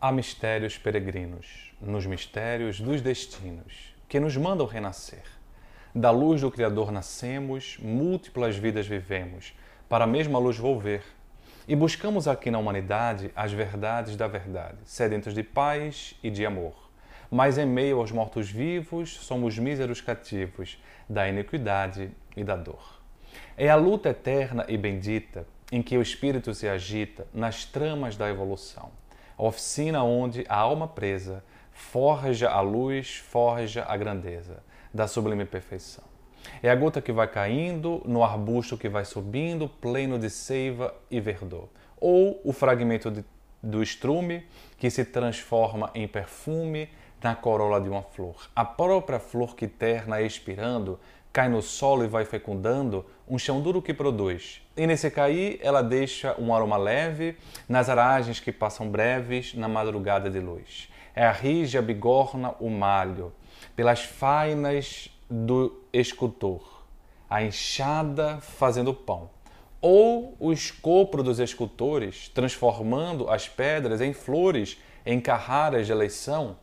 Há mistérios peregrinos, nos mistérios dos destinos, que nos mandam renascer. Da luz do Criador nascemos, múltiplas vidas vivemos, para a mesma luz volver. E buscamos aqui na humanidade as verdades da verdade, sedentos de paz e de amor. Mas em meio aos mortos-vivos, somos míseros cativos da iniquidade e da dor. É a luta eterna e bendita em que o espírito se agita nas tramas da evolução a oficina onde a alma presa forja a luz, forja a grandeza da sublime perfeição. É a gota que vai caindo no arbusto que vai subindo, pleno de seiva e verdor. Ou o fragmento de, do estrume que se transforma em perfume na corola de uma flor. A própria flor que terna expirando cai no solo e vai fecundando um chão duro que produz e nesse cair, ela deixa um aroma leve nas aragens que passam breves na madrugada de luz. É a rija bigorna o malho, pelas fainas do escultor, a enxada fazendo pão, ou o escopro dos escultores, transformando as pedras em flores, em carraras de eleição.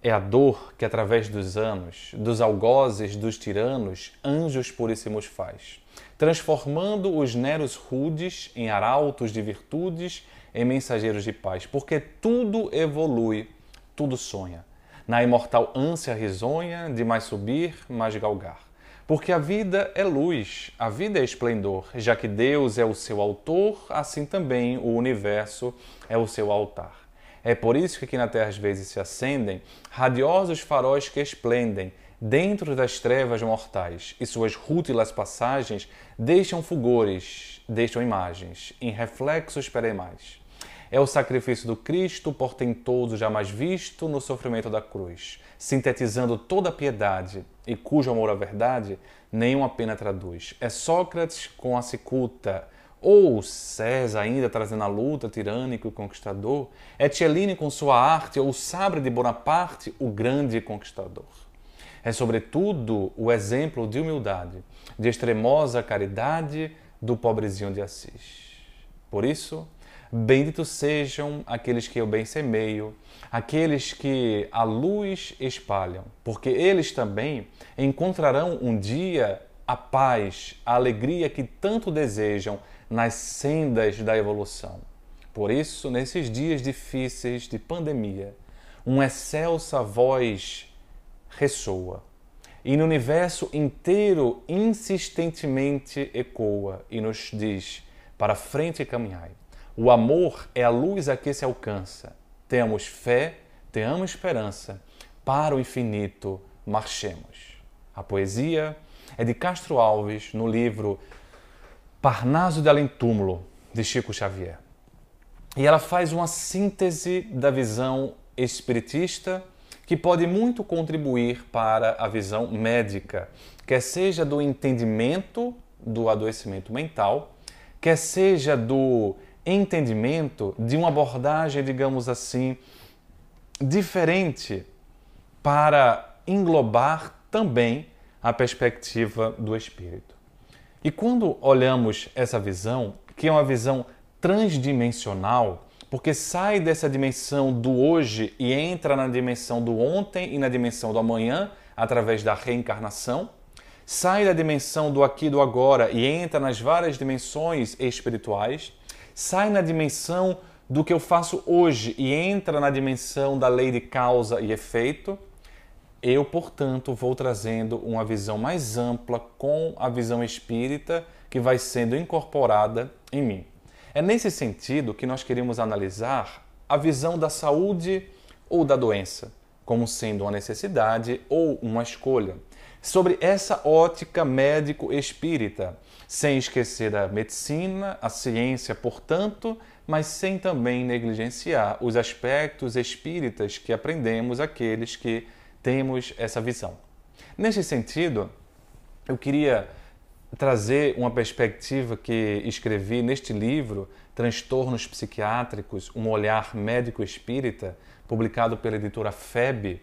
É a dor que, através dos anos, dos algozes, dos tiranos, anjos puríssimos faz transformando os neros rudes em arautos de virtudes, em mensageiros de paz, porque tudo evolui, tudo sonha. Na imortal ânsia risonha de mais subir, mais galgar. Porque a vida é luz, a vida é esplendor, já que Deus é o seu autor, assim também o universo é o seu altar. É por isso que aqui na Terra às vezes se acendem radiosos faróis que esplendem, dentro das trevas mortais, e suas rútilas passagens deixam fulgores, deixam imagens, em reflexos mais É o sacrifício do Cristo portentoso jamais visto no sofrimento da cruz, sintetizando toda a piedade e cujo amor à verdade nenhuma pena traduz. É Sócrates com a cicuta, ou César ainda trazendo a luta, tirânico e conquistador, é Cellini com sua arte, ou o sabre de Bonaparte, o grande conquistador. É, sobretudo, o exemplo de humildade, de extremosa caridade do pobrezinho de Assis. Por isso, benditos sejam aqueles que eu bem semeio, aqueles que a luz espalham, porque eles também encontrarão um dia a paz, a alegria que tanto desejam nas sendas da evolução. Por isso, nesses dias difíceis de pandemia, uma excelsa voz ressoa. E no universo inteiro insistentemente ecoa e nos diz: para frente caminhai. O amor é a luz a que se alcança. Temos fé, tenhamos esperança. Para o infinito marchemos. A poesia é de Castro Alves no livro Parnaso de Além Túmulo, de Chico Xavier. E ela faz uma síntese da visão espiritista que pode muito contribuir para a visão médica, quer seja do entendimento do adoecimento mental, quer seja do entendimento de uma abordagem, digamos assim, diferente para englobar também a perspectiva do espírito. E quando olhamos essa visão, que é uma visão transdimensional, porque sai dessa dimensão do hoje e entra na dimensão do ontem e na dimensão do amanhã através da reencarnação, sai da dimensão do aqui e do agora e entra nas várias dimensões espirituais, sai na dimensão do que eu faço hoje e entra na dimensão da lei de causa e efeito. Eu, portanto, vou trazendo uma visão mais ampla com a visão espírita que vai sendo incorporada em mim. É nesse sentido que nós queremos analisar a visão da saúde ou da doença, como sendo uma necessidade ou uma escolha, sobre essa ótica médico-espírita, sem esquecer a medicina, a ciência, portanto, mas sem também negligenciar os aspectos espíritas que aprendemos aqueles que temos essa visão. Neste sentido, eu queria trazer uma perspectiva que escrevi neste livro, Transtornos Psiquiátricos, um olhar médico-espírita, publicado pela editora FEB,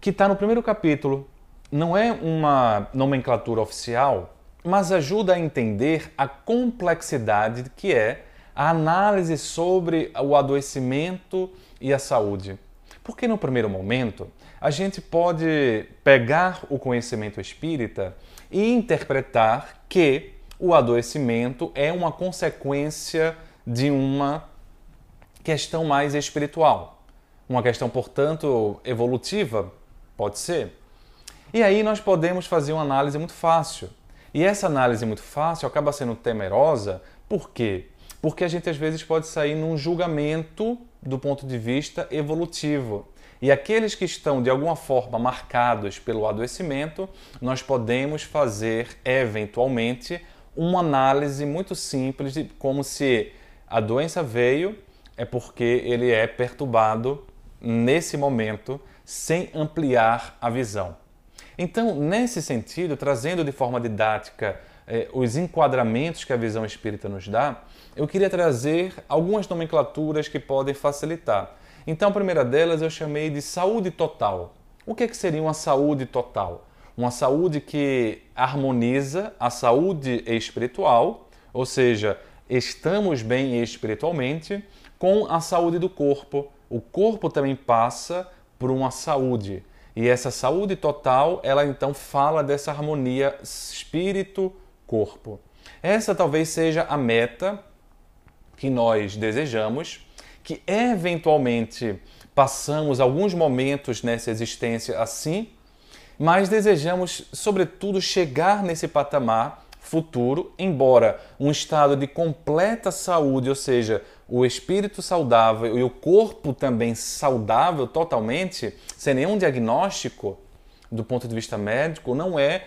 que está no primeiro capítulo. Não é uma nomenclatura oficial, mas ajuda a entender a complexidade que é a análise sobre o adoecimento e a saúde. Porque no primeiro momento, a gente pode pegar o conhecimento espírita e interpretar que o adoecimento é uma consequência de uma questão mais espiritual. Uma questão, portanto, evolutiva, pode ser. E aí nós podemos fazer uma análise muito fácil. E essa análise muito fácil acaba sendo temerosa, por quê? Porque a gente às vezes pode sair num julgamento do ponto de vista evolutivo. E aqueles que estão de alguma forma marcados pelo adoecimento, nós podemos fazer eventualmente uma análise muito simples de como se a doença veio é porque ele é perturbado nesse momento sem ampliar a visão. Então, nesse sentido, trazendo de forma didática eh, os enquadramentos que a visão espírita nos dá, eu queria trazer algumas nomenclaturas que podem facilitar. Então a primeira delas eu chamei de saúde total. O que, é que seria uma saúde total? Uma saúde que harmoniza a saúde espiritual, ou seja, estamos bem espiritualmente, com a saúde do corpo. O corpo também passa por uma saúde. E essa saúde total, ela então fala dessa harmonia espírito-corpo. Essa talvez seja a meta que nós desejamos que eventualmente passamos alguns momentos nessa existência assim, mas desejamos, sobretudo, chegar nesse patamar futuro, embora um estado de completa saúde, ou seja, o espírito saudável e o corpo também saudável totalmente, sem nenhum diagnóstico do ponto de vista médico, não é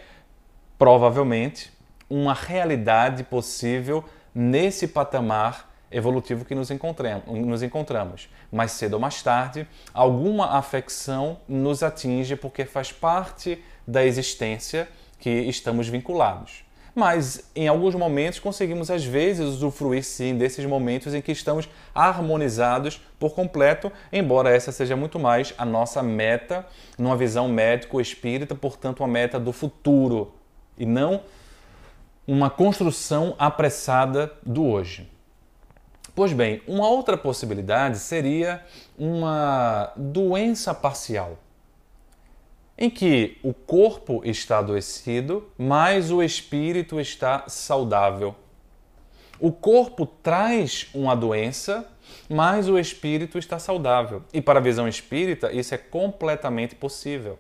provavelmente uma realidade possível nesse patamar evolutivo que nos, nos encontramos. Mais cedo ou mais tarde, alguma afecção nos atinge porque faz parte da existência que estamos vinculados. Mas em alguns momentos conseguimos, às vezes, usufruir sim desses momentos em que estamos harmonizados por completo, embora essa seja muito mais a nossa meta, numa visão médico-espírita, portanto, a meta do futuro e não uma construção apressada do hoje. Pois bem, uma outra possibilidade seria uma doença parcial, em que o corpo está adoecido, mas o espírito está saudável. O corpo traz uma doença, mas o espírito está saudável. E para a visão espírita, isso é completamente possível.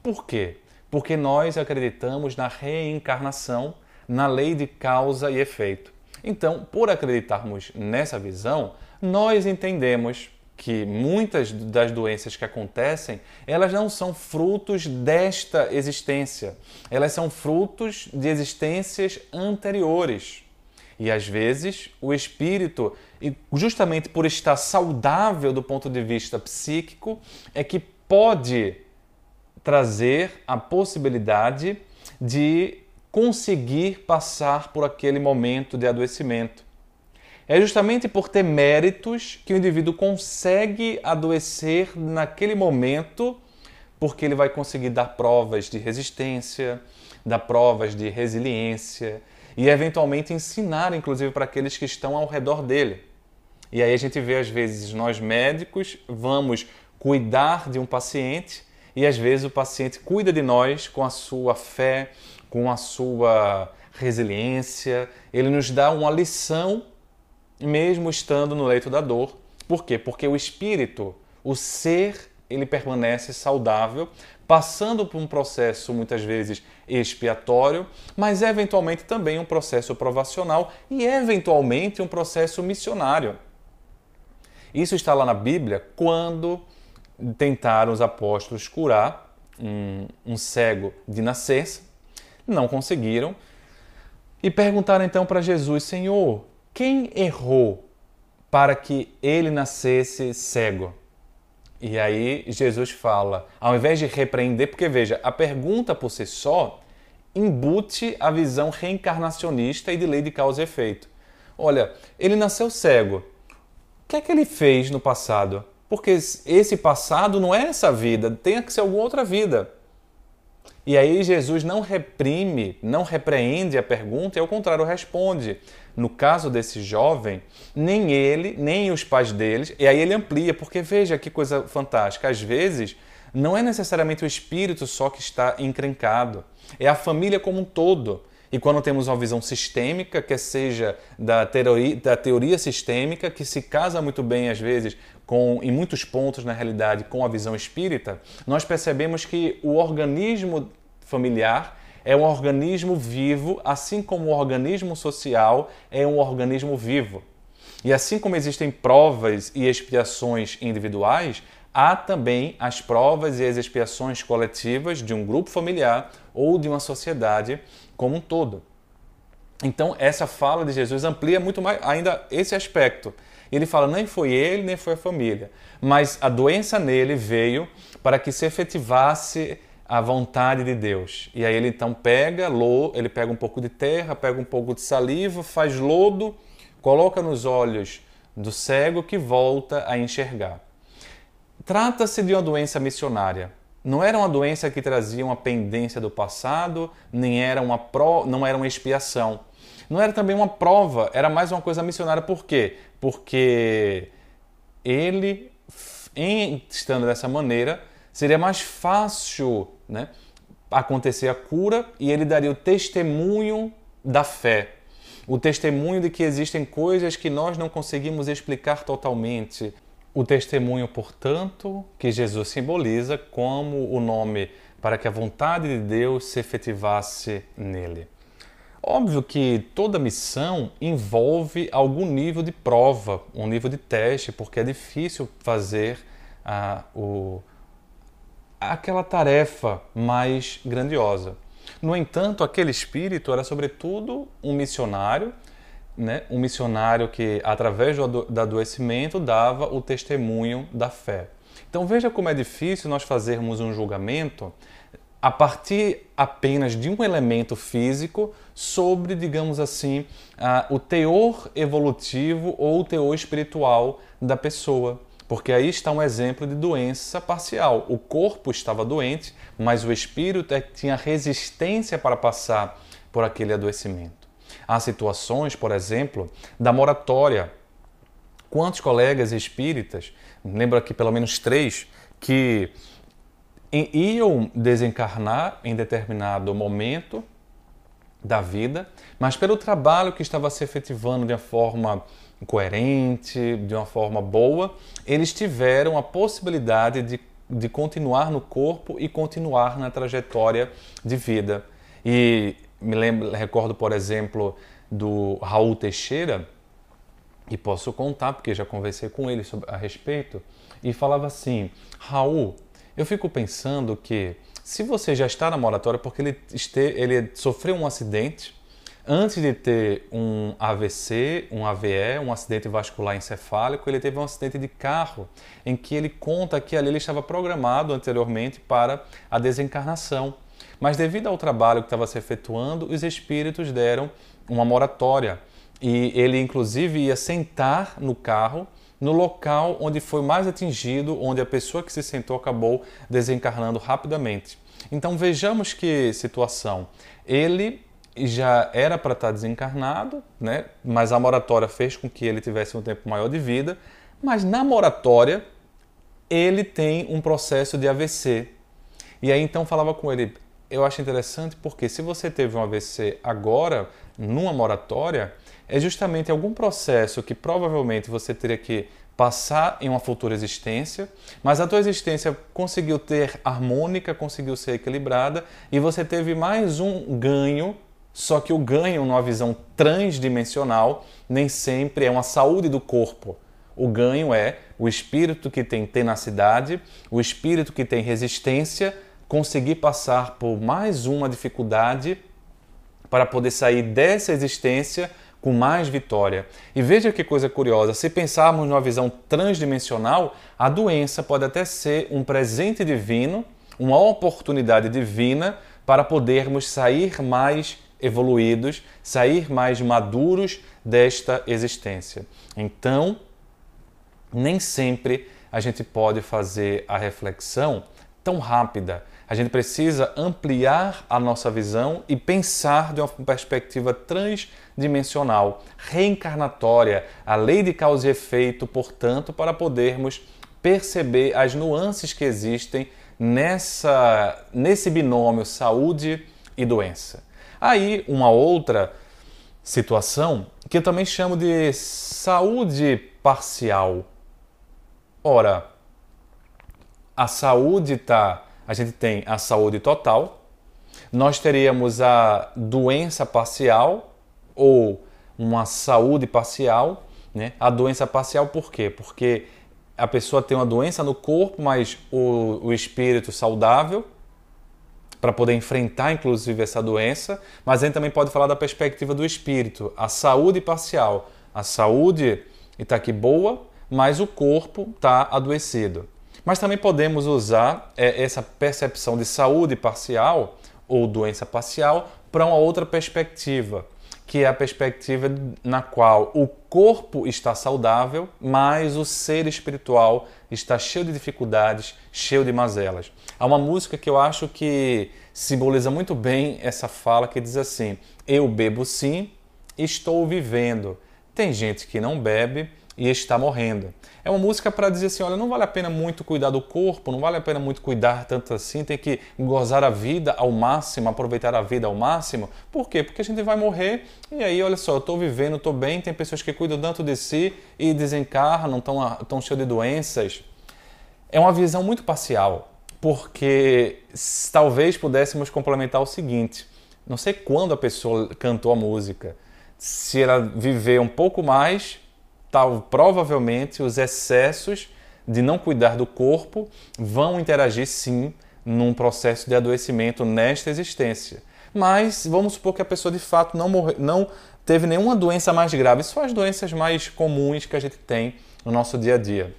Por quê? Porque nós acreditamos na reencarnação, na lei de causa e efeito. Então, por acreditarmos nessa visão, nós entendemos que muitas das doenças que acontecem, elas não são frutos desta existência. Elas são frutos de existências anteriores. E às vezes o espírito, justamente por estar saudável do ponto de vista psíquico, é que pode trazer a possibilidade de conseguir passar por aquele momento de adoecimento. É justamente por ter méritos que o indivíduo consegue adoecer naquele momento, porque ele vai conseguir dar provas de resistência, dar provas de resiliência e eventualmente ensinar, inclusive, para aqueles que estão ao redor dele. E aí a gente vê, às vezes, nós médicos vamos cuidar de um paciente e às vezes o paciente cuida de nós com a sua fé, com a sua resiliência, ele nos dá uma lição mesmo estando no leito da dor. Por quê? Porque o espírito, o ser, ele permanece saudável, passando por um processo muitas vezes expiatório, mas eventualmente também um processo provacional e eventualmente um processo missionário. Isso está lá na Bíblia quando tentaram os apóstolos curar um, um cego de nascença não conseguiram. E perguntaram então para Jesus: Senhor, quem errou para que ele nascesse cego? E aí Jesus fala, ao invés de repreender, porque veja, a pergunta por si só embute a visão reencarnacionista e de lei de causa e efeito. Olha, ele nasceu cego. O que é que ele fez no passado? Porque esse passado não é essa vida, tem que ser alguma outra vida. E aí Jesus não reprime, não repreende a pergunta e ao contrário responde. No caso desse jovem, nem ele, nem os pais deles, e aí ele amplia, porque veja que coisa fantástica, às vezes não é necessariamente o espírito só que está encrencado, é a família como um todo. E quando temos uma visão sistêmica, que seja da teoria, da teoria sistêmica, que se casa muito bem às vezes com, em muitos pontos na realidade, com a visão espírita, nós percebemos que o organismo familiar é um organismo vivo, assim como o organismo social é um organismo vivo. E assim como existem provas e expiações individuais, há também as provas e as expiações coletivas de um grupo familiar ou de uma sociedade como um todo. Então, essa fala de Jesus amplia muito mais ainda esse aspecto. Ele fala: nem foi ele, nem foi a família, mas a doença nele veio para que se efetivasse a vontade de Deus. E aí ele então pega, ele pega um pouco de terra, pega um pouco de saliva, faz lodo, coloca nos olhos do cego que volta a enxergar. Trata-se de uma doença missionária não era uma doença que trazia uma pendência do passado, nem era uma pro, não era uma expiação. Não era também uma prova, era mais uma coisa missionária. Por quê? Porque ele, em, estando dessa maneira, seria mais fácil né, acontecer a cura e ele daria o testemunho da fé. O testemunho de que existem coisas que nós não conseguimos explicar totalmente, o testemunho, portanto, que Jesus simboliza como o nome para que a vontade de Deus se efetivasse nele. Óbvio que toda missão envolve algum nível de prova, um nível de teste, porque é difícil fazer ah, o, aquela tarefa mais grandiosa. No entanto, aquele espírito era, sobretudo, um missionário né, um missionário que, através do, do adoecimento, dava o testemunho da fé. Então veja como é difícil nós fazermos um julgamento a partir apenas de um elemento físico sobre, digamos assim, o teor evolutivo ou o teor espiritual da pessoa. Porque aí está um exemplo de doença parcial. O corpo estava doente, mas o espírito é tinha resistência para passar por aquele adoecimento. Há situações, por exemplo, da moratória. Quantos colegas espíritas, lembro aqui pelo menos três, que iam desencarnar em determinado momento da vida, mas pelo trabalho que estava se efetivando de uma forma coerente, de uma forma boa, eles tiveram a possibilidade de, de continuar no corpo e continuar na trajetória de vida. E me lembro, recordo, por exemplo, do Raul Teixeira, e posso contar porque já conversei com ele sobre, a respeito, e falava assim: Raul, eu fico pensando que se você já está na moratória, porque ele, este, ele sofreu um acidente antes de ter um AVC, um AVE, um acidente vascular encefálico, ele teve um acidente de carro em que ele conta que ali ele estava programado anteriormente para a desencarnação. Mas devido ao trabalho que estava se efetuando, os espíritos deram uma moratória e ele inclusive ia sentar no carro no local onde foi mais atingido, onde a pessoa que se sentou acabou desencarnando rapidamente. Então vejamos que situação. Ele já era para estar desencarnado, né? mas a moratória fez com que ele tivesse um tempo maior de vida. Mas na moratória, ele tem um processo de AVC. E aí então falava com ele: eu acho interessante porque se você teve um AVC agora, numa moratória, é justamente algum processo que provavelmente você teria que passar em uma futura existência, mas a tua existência conseguiu ter harmônica, conseguiu ser equilibrada e você teve mais um ganho, só que o ganho numa visão transdimensional nem sempre é uma saúde do corpo. O ganho é o espírito que tem tenacidade, o espírito que tem resistência consegui passar por mais uma dificuldade para poder sair dessa existência com mais vitória. E veja que coisa curiosa, se pensarmos numa visão transdimensional, a doença pode até ser um presente divino, uma oportunidade divina para podermos sair mais evoluídos, sair mais maduros desta existência. Então, nem sempre a gente pode fazer a reflexão tão rápida, a gente precisa ampliar a nossa visão e pensar de uma perspectiva transdimensional, reencarnatória, a lei de causa e efeito, portanto, para podermos perceber as nuances que existem nessa, nesse binômio saúde e doença. Aí, uma outra situação que eu também chamo de saúde parcial. Ora, a saúde está a gente tem a saúde total, nós teríamos a doença parcial ou uma saúde parcial. Né? A doença parcial por quê? Porque a pessoa tem uma doença no corpo, mas o, o espírito saudável para poder enfrentar, inclusive, essa doença. Mas a gente também pode falar da perspectiva do espírito, a saúde parcial. A saúde está aqui boa, mas o corpo está adoecido. Mas também podemos usar é, essa percepção de saúde parcial ou doença parcial para uma outra perspectiva, que é a perspectiva na qual o corpo está saudável, mas o ser espiritual está cheio de dificuldades, cheio de mazelas. Há uma música que eu acho que simboliza muito bem essa fala que diz assim: Eu bebo sim, estou vivendo. Tem gente que não bebe, e está tá morrendo. É uma música para dizer assim: olha, não vale a pena muito cuidar do corpo, não vale a pena muito cuidar tanto assim, tem que gozar a vida ao máximo, aproveitar a vida ao máximo. Por quê? Porque a gente vai morrer e aí, olha só, eu estou vivendo, estou bem. Tem pessoas que cuidam tanto de si e desencarnam, estão tão cheio de doenças. É uma visão muito parcial, porque talvez pudéssemos complementar o seguinte: não sei quando a pessoa cantou a música. Se ela viver um pouco mais, tal, provavelmente os excessos de não cuidar do corpo vão interagir sim num processo de adoecimento nesta existência. Mas vamos supor que a pessoa de fato não, morre, não teve nenhuma doença mais grave, só as doenças mais comuns que a gente tem no nosso dia a dia.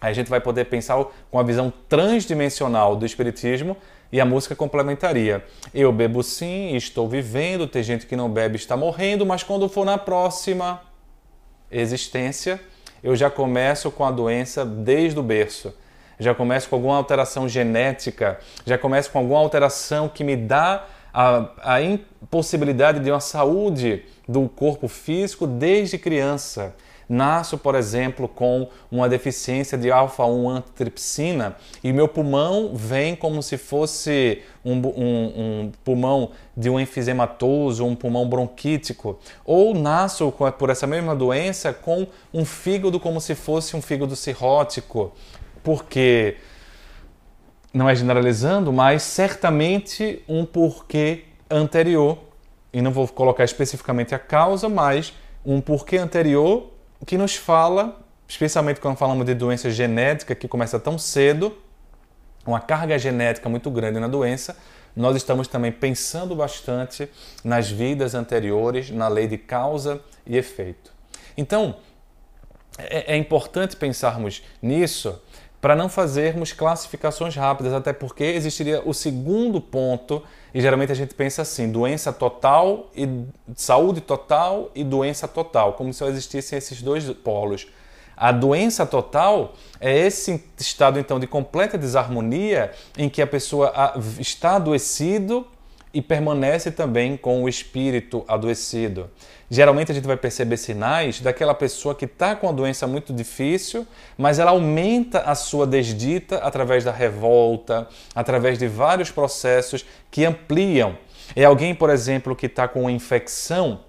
Aí a gente vai poder pensar com a visão transdimensional do Espiritismo e a música complementaria. Eu bebo sim, estou vivendo, tem gente que não bebe está morrendo, mas quando for na próxima, existência, eu já começo com a doença desde o berço. Já começo com alguma alteração genética, já começo com alguma alteração que me dá a, a impossibilidade de uma saúde do corpo físico desde criança nasço, por exemplo, com uma deficiência de alfa-1 antitripsina e meu pulmão vem como se fosse um, um, um pulmão de um enfisematoso, um pulmão bronquítico, ou nasço com, por essa mesma doença com um fígado como se fosse um fígado cirrótico, porque não é generalizando, mas certamente um porquê anterior, e não vou colocar especificamente a causa, mas um porquê anterior que nos fala, especialmente quando falamos de doença genética que começa tão cedo, uma carga genética muito grande na doença, nós estamos também pensando bastante nas vidas anteriores, na lei de causa e efeito. Então, é, é importante pensarmos nisso para não fazermos classificações rápidas, até porque existiria o segundo ponto e geralmente a gente pensa assim, doença total e saúde total e doença total, como se só existissem esses dois polos. A doença total é esse estado então de completa desarmonia em que a pessoa está adoecido e permanece também com o espírito adoecido. Geralmente a gente vai perceber sinais daquela pessoa que está com a doença muito difícil, mas ela aumenta a sua desdita através da revolta, através de vários processos que ampliam. É alguém, por exemplo, que está com uma infecção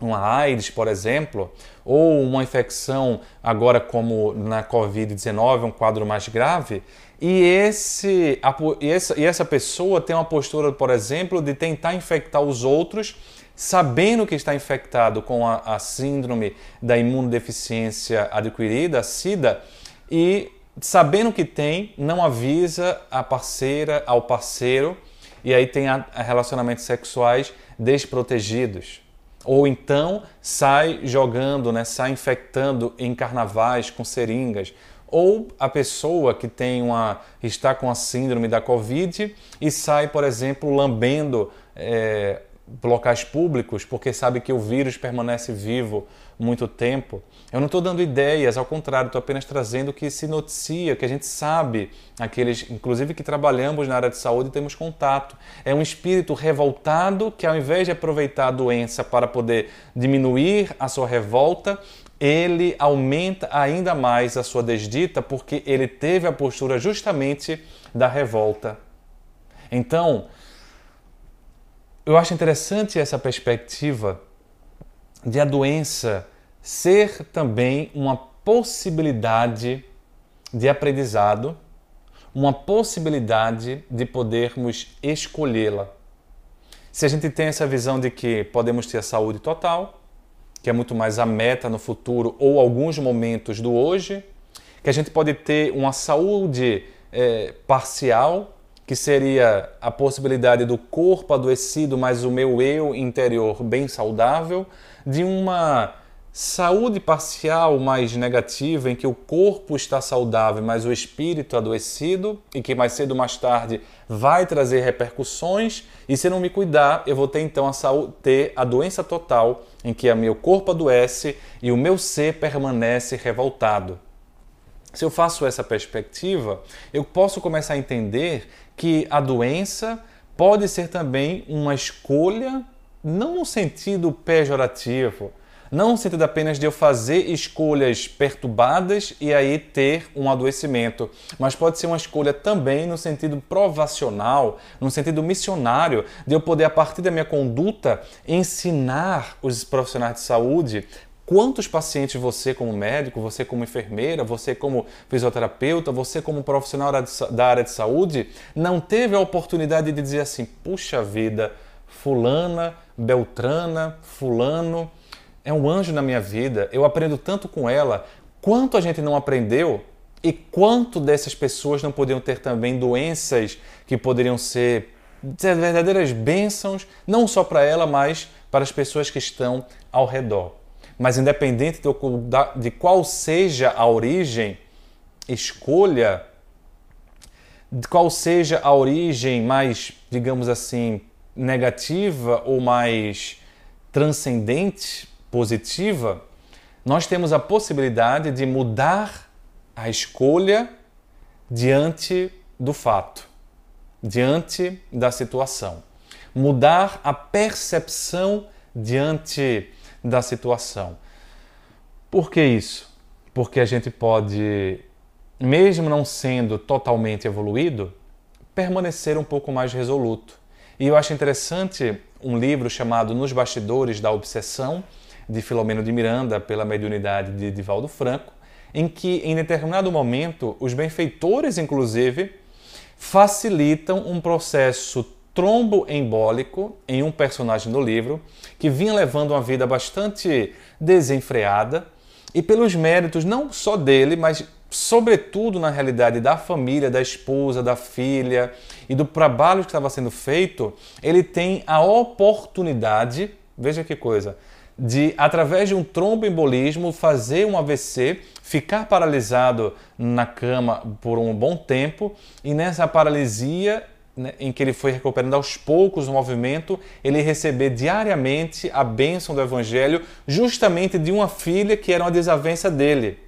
uma AIDS, por exemplo, ou uma infecção agora como na COVID-19, um quadro mais grave, e, esse, a, e, essa, e essa pessoa tem uma postura, por exemplo, de tentar infectar os outros, sabendo que está infectado com a, a síndrome da imunodeficiência adquirida, a SIDA, e sabendo que tem, não avisa a parceira, ao parceiro, e aí tem a, a relacionamentos sexuais desprotegidos. Ou então sai jogando, né, sai infectando em carnavais com seringas, ou a pessoa que tem uma está com a síndrome da Covid e sai, por exemplo, lambendo é, locais públicos porque sabe que o vírus permanece vivo muito tempo. Eu não estou dando ideias, ao contrário, estou apenas trazendo o que se noticia, que a gente sabe, aqueles, inclusive que trabalhamos na área de saúde e temos contato. É um espírito revoltado que, ao invés de aproveitar a doença para poder diminuir a sua revolta, ele aumenta ainda mais a sua desdita porque ele teve a postura justamente da revolta. Então, eu acho interessante essa perspectiva de a doença ser também uma possibilidade de aprendizado, uma possibilidade de podermos escolhê-la. Se a gente tem essa visão de que podemos ter a saúde total, que é muito mais a meta no futuro ou alguns momentos do hoje, que a gente pode ter uma saúde é, parcial, que seria a possibilidade do corpo adoecido, mas o meu eu interior bem saudável, de uma Saúde parcial mais negativa, em que o corpo está saudável, mas o espírito adoecido, e que mais cedo ou mais tarde vai trazer repercussões, e se não me cuidar, eu vou ter então a saúde, ter a doença total, em que o meu corpo adoece e o meu ser permanece revoltado. Se eu faço essa perspectiva, eu posso começar a entender que a doença pode ser também uma escolha, não no sentido pejorativo, não no sentido apenas de eu fazer escolhas perturbadas e aí ter um adoecimento, mas pode ser uma escolha também no sentido provacional, no sentido missionário, de eu poder, a partir da minha conduta, ensinar os profissionais de saúde quantos pacientes você como médico, você como enfermeira, você como fisioterapeuta, você como profissional da área de saúde não teve a oportunidade de dizer assim, puxa vida, fulana, beltrana, fulano, é um anjo na minha vida, eu aprendo tanto com ela, quanto a gente não aprendeu e quanto dessas pessoas não podiam ter também doenças que poderiam ser verdadeiras bênçãos, não só para ela, mas para as pessoas que estão ao redor. Mas independente de qual seja a origem, escolha, qual seja a origem mais, digamos assim, negativa ou mais transcendente, positiva, nós temos a possibilidade de mudar a escolha diante do fato, diante da situação. Mudar a percepção diante da situação. Por que isso? Porque a gente pode, mesmo não sendo totalmente evoluído, permanecer um pouco mais resoluto. E eu acho interessante um livro chamado Nos Bastidores da Obsessão, de Filomeno de Miranda, pela mediunidade de Divaldo Franco, em que, em determinado momento, os benfeitores, inclusive, facilitam um processo tromboembólico em um personagem do livro que vinha levando uma vida bastante desenfreada e pelos méritos não só dele, mas sobretudo na realidade da família, da esposa, da filha e do trabalho que estava sendo feito, ele tem a oportunidade, veja que coisa, de, através de um tromboembolismo, fazer um AVC, ficar paralisado na cama por um bom tempo e nessa paralisia né, em que ele foi recuperando aos poucos o movimento, ele receber diariamente a bênção do Evangelho, justamente de uma filha que era uma desavença dele.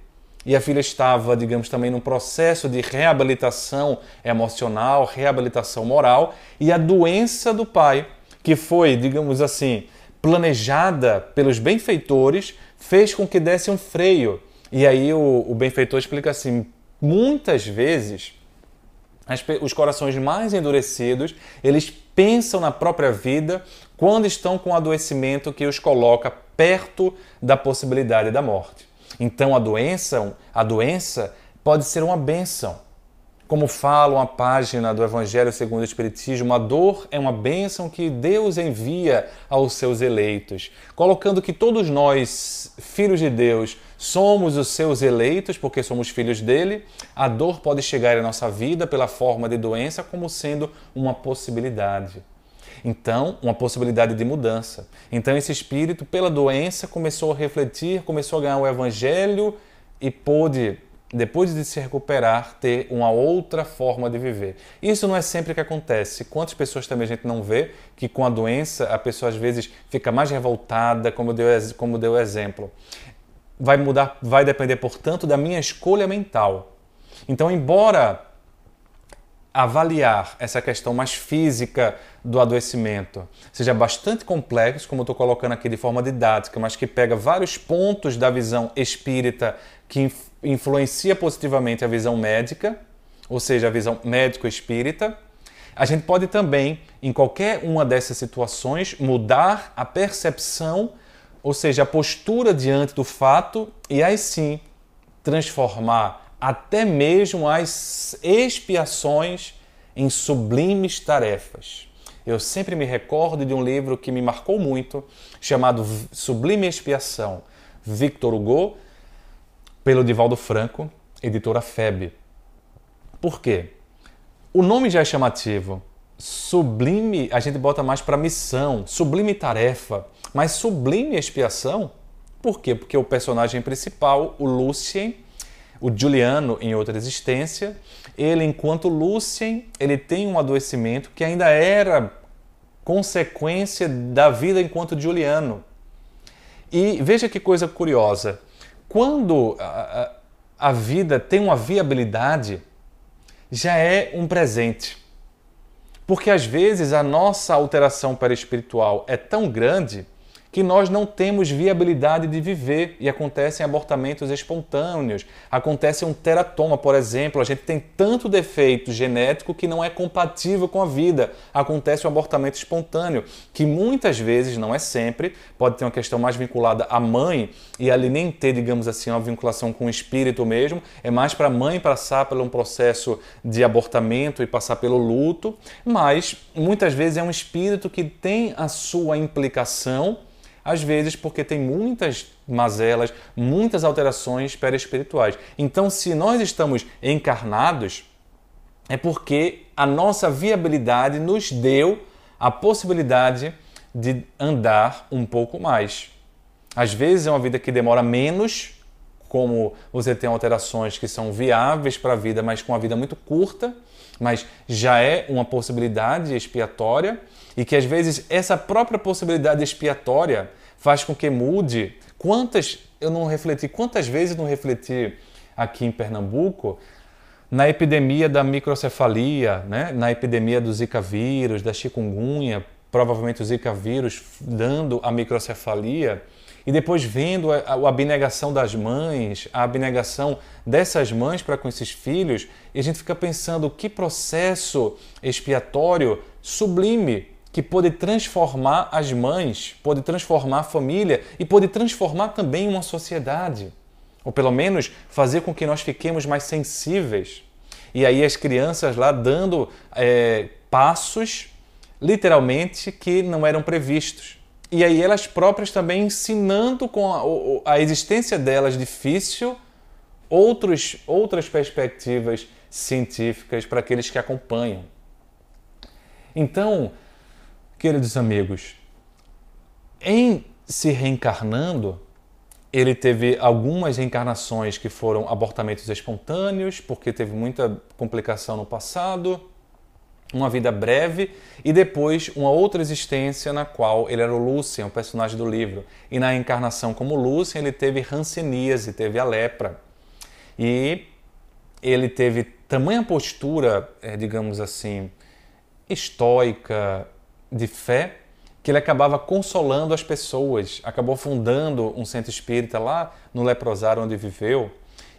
E a filha estava, digamos, também num processo de reabilitação emocional, reabilitação moral, e a doença do pai, que foi, digamos assim, planejada pelos benfeitores fez com que desse um freio. E aí o, o benfeitor explica assim: muitas vezes as, os corações mais endurecidos eles pensam na própria vida quando estão com um adoecimento que os coloca perto da possibilidade da morte. Então a doença, a doença pode ser uma bênção como fala uma página do Evangelho segundo o Espiritismo, a dor é uma bênção que Deus envia aos seus eleitos, colocando que todos nós, filhos de Deus, somos os seus eleitos porque somos filhos dele. A dor pode chegar à nossa vida pela forma de doença como sendo uma possibilidade. Então, uma possibilidade de mudança. Então, esse espírito, pela doença, começou a refletir, começou a ganhar o Evangelho e pôde depois de se recuperar, ter uma outra forma de viver. Isso não é sempre que acontece. Quantas pessoas também a gente não vê que com a doença a pessoa às vezes fica mais revoltada, como deu como deu exemplo. Vai mudar, vai depender, portanto, da minha escolha mental. Então, embora avaliar essa questão mais física do adoecimento seja bastante complexo, como estou colocando aqui de forma didática, mas que pega vários pontos da visão espírita que influencia positivamente a visão médica, ou seja, a visão médico-espírita. A gente pode também, em qualquer uma dessas situações, mudar a percepção, ou seja, a postura diante do fato, e aí sim transformar até mesmo as expiações em sublimes tarefas. Eu sempre me recordo de um livro que me marcou muito, chamado Sublime Expiação, Victor Hugo, pelo Divaldo Franco, editora FEB. Por quê? O nome já é chamativo. Sublime, a gente bota mais para missão, sublime tarefa, mas sublime expiação, por quê? Porque o personagem principal, o Lucien, o Juliano em outra existência, ele enquanto Lucien, ele tem um adoecimento que ainda era consequência da vida enquanto Juliano. E veja que coisa curiosa, quando a, a, vida tem uma viabilidade, já é um presente. Porque às vezes a nossa alteração para espiritual é tão grande que nós não temos viabilidade de viver e acontecem abortamentos espontâneos. Acontece um teratoma, por exemplo, a gente tem tanto defeito genético que não é compatível com a vida. Acontece um abortamento espontâneo, que muitas vezes, não é sempre, pode ter uma questão mais vinculada à mãe e ali nem ter, digamos assim, uma vinculação com o espírito mesmo, é mais para a mãe passar por um processo de abortamento e passar pelo luto, mas muitas vezes é um espírito que tem a sua implicação às vezes porque tem muitas mazelas, muitas alterações perespirituais. Então, se nós estamos encarnados, é porque a nossa viabilidade nos deu a possibilidade de andar um pouco mais. Às vezes é uma vida que demora menos como você tem alterações que são viáveis para a vida, mas com a vida muito curta, mas já é uma possibilidade expiatória, e que às vezes essa própria possibilidade expiatória faz com que mude. Quantas, eu não refleti, quantas vezes eu não refleti aqui em Pernambuco na epidemia da microcefalia, né? na epidemia do Zika vírus, da chikungunya, provavelmente o Zika vírus dando a microcefalia e depois vendo a, a, a abnegação das mães, a abnegação dessas mães para com esses filhos, e a gente fica pensando que processo expiatório sublime que pode transformar as mães, pode transformar a família e pode transformar também uma sociedade. Ou pelo menos fazer com que nós fiquemos mais sensíveis. E aí as crianças lá dando é, passos, literalmente, que não eram previstos e aí elas próprias também ensinando com a, a existência delas difícil outros, outras perspectivas científicas para aqueles que acompanham. Então, queridos amigos, em se reencarnando, ele teve algumas reencarnações que foram abortamentos espontâneos, porque teve muita complicação no passado uma vida breve e depois uma outra existência na qual ele era o Lucien, o personagem do livro. E na encarnação como Lucien, ele teve ranceníase, teve a lepra. E ele teve tamanha postura, é, digamos assim, estoica, de fé, que ele acabava consolando as pessoas, acabou fundando um centro espírita lá no leprosário onde viveu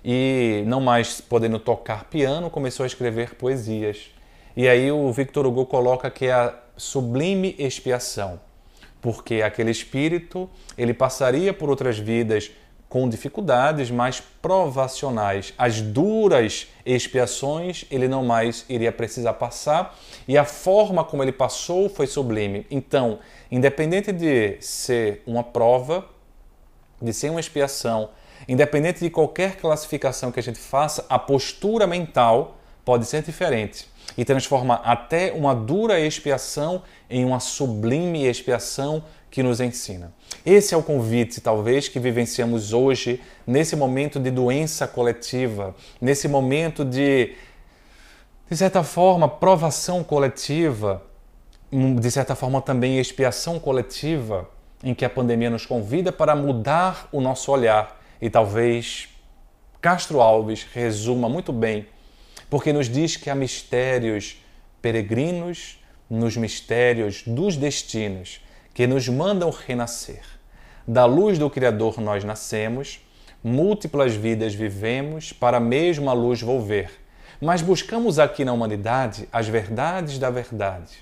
e, não mais podendo tocar piano, começou a escrever poesias. E aí o Victor Hugo coloca que é a sublime expiação, porque aquele espírito ele passaria por outras vidas com dificuldades mais provacionais. As duras expiações ele não mais iria precisar passar e a forma como ele passou foi sublime. Então, independente de ser uma prova, de ser uma expiação, independente de qualquer classificação que a gente faça, a postura mental pode ser diferente e transforma até uma dura expiação em uma sublime expiação que nos ensina. Esse é o convite, talvez, que vivenciamos hoje, nesse momento de doença coletiva, nesse momento de, de certa forma, provação coletiva, hum, de certa forma também expiação coletiva, em que a pandemia nos convida para mudar o nosso olhar e talvez Castro Alves resuma muito bem porque nos diz que há mistérios peregrinos nos mistérios dos destinos que nos mandam renascer. Da luz do Criador nós nascemos, múltiplas vidas vivemos para a mesma luz volver, mas buscamos aqui na humanidade as verdades da verdade.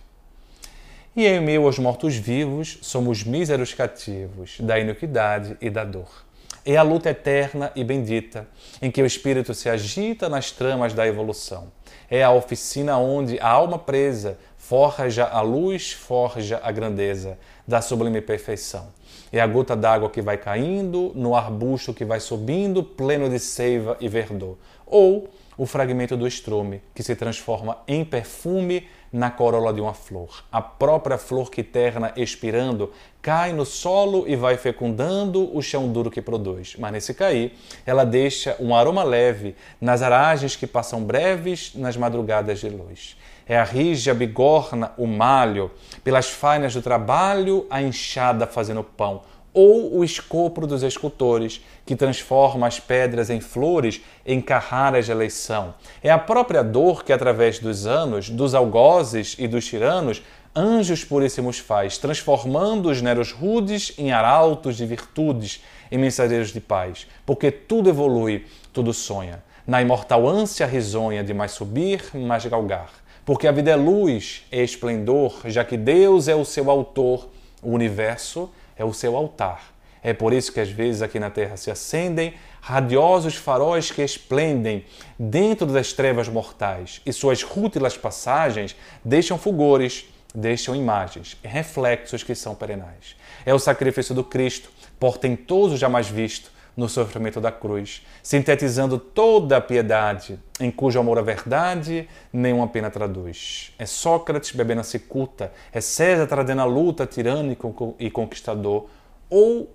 E em meio aos mortos-vivos somos míseros cativos da iniquidade e da dor é a luta eterna e bendita, em que o espírito se agita nas tramas da evolução. É a oficina onde a alma presa forja a luz, forja a grandeza da sublime perfeição. É a gota d'água que vai caindo, no arbusto que vai subindo, pleno de seiva e verdor. Ou o fragmento do estrume, que se transforma em perfume na corola de uma flor. A própria flor que terna expirando cai no solo e vai fecundando o chão duro que produz. Mas nesse cair, ela deixa um aroma leve nas aragens que passam breves nas madrugadas de luz. É a rija bigorna, o malho, pelas fainas do trabalho, a enxada fazendo pão ou o escopo dos escultores, que transforma as pedras em flores em carraras de eleição. É a própria dor que, através dos anos, dos algozes e dos tiranos, anjos puríssimos faz, transformando os neros rudes em arautos de virtudes, em mensageiros de paz, porque tudo evolui, tudo sonha. Na imortal ânsia risonha de mais subir, mais galgar. Porque a vida é luz, é esplendor, já que Deus é o seu autor, o universo é o seu altar. É por isso que às vezes aqui na terra se acendem radiosos faróis que esplendem dentro das trevas mortais e suas rútilas passagens deixam fulgores, deixam imagens, reflexos que são perenais. É o sacrifício do Cristo, portentoso jamais visto, no sofrimento da cruz, sintetizando toda a piedade, em cujo amor a verdade nenhuma pena traduz. É Sócrates bebendo a cicuta, é César trazendo a luta tirânico e conquistador, ou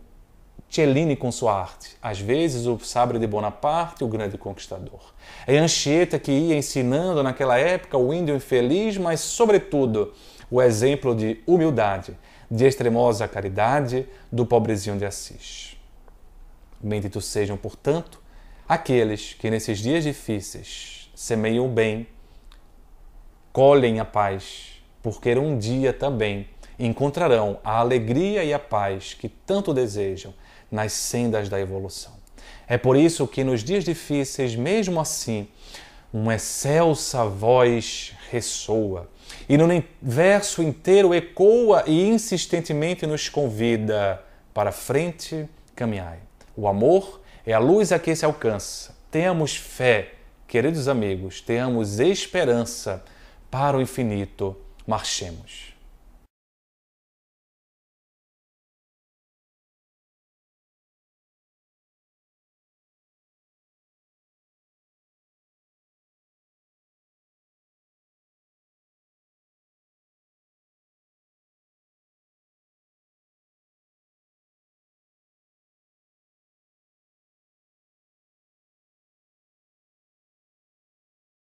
Cellini com sua arte, às vezes o sabre de Bonaparte, o grande conquistador. É Anchieta que ia ensinando naquela época o índio infeliz, mas, sobretudo, o exemplo de humildade, de extremosa caridade do pobrezinho de Assis. Benditos sejam, portanto, aqueles que nesses dias difíceis semeiam o bem, colhem a paz, porque um dia também encontrarão a alegria e a paz que tanto desejam nas sendas da evolução. É por isso que nos dias difíceis, mesmo assim, uma excelsa voz ressoa e no verso inteiro ecoa e insistentemente nos convida para frente caminhai. O amor é a luz a que se alcança. Tenhamos fé, queridos amigos, tenhamos esperança para o infinito. Marchemos.